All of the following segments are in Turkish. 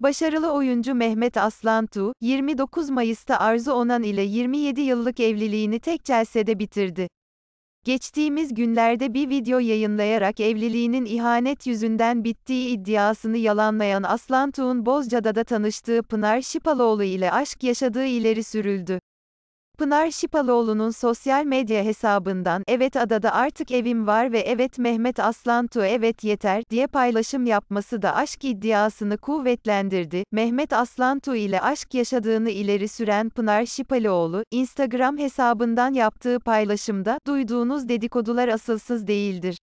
Başarılı oyuncu Mehmet Aslan Tu, 29 Mayıs'ta Arzu Onan ile 27 yıllık evliliğini tek celsede bitirdi. Geçtiğimiz günlerde bir video yayınlayarak evliliğinin ihanet yüzünden bittiği iddiasını yalanlayan Aslan Tuğ'un Bozca'da da tanıştığı Pınar Şipaloğlu ile aşk yaşadığı ileri sürüldü. Pınar Şipaloğlu'nun sosyal medya hesabından "Evet adada artık evim var ve evet Mehmet Aslantu evet yeter" diye paylaşım yapması da aşk iddiasını kuvvetlendirdi. Mehmet Aslantu ile aşk yaşadığını ileri süren Pınar Şipaloğlu, Instagram hesabından yaptığı paylaşımda "Duyduğunuz dedikodular asılsız değildir.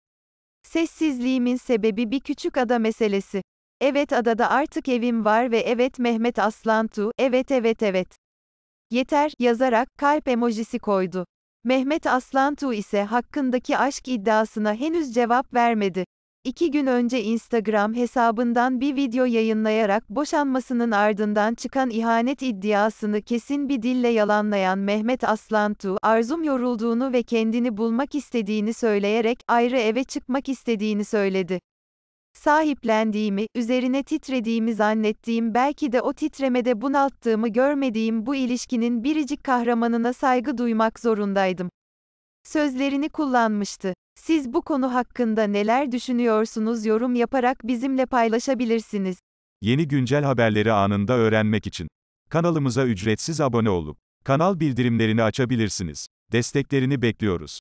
Sessizliğimin sebebi bir küçük ada meselesi. Evet adada artık evim var ve evet Mehmet Aslantu, evet evet evet. Yeter, yazarak, kalp emojisi koydu. Mehmet Aslantu ise hakkındaki aşk iddiasına henüz cevap vermedi. İki gün önce Instagram hesabından bir video yayınlayarak boşanmasının ardından çıkan ihanet iddiasını kesin bir dille yalanlayan Mehmet Aslantu, Arzum yorulduğunu ve kendini bulmak istediğini söyleyerek ayrı eve çıkmak istediğini söyledi sahiplendiğimi, üzerine titrediğimi zannettiğim belki de o titremede bunalttığımı görmediğim bu ilişkinin biricik kahramanına saygı duymak zorundaydım. Sözlerini kullanmıştı. Siz bu konu hakkında neler düşünüyorsunuz yorum yaparak bizimle paylaşabilirsiniz. Yeni güncel haberleri anında öğrenmek için kanalımıza ücretsiz abone olup kanal bildirimlerini açabilirsiniz. Desteklerini bekliyoruz.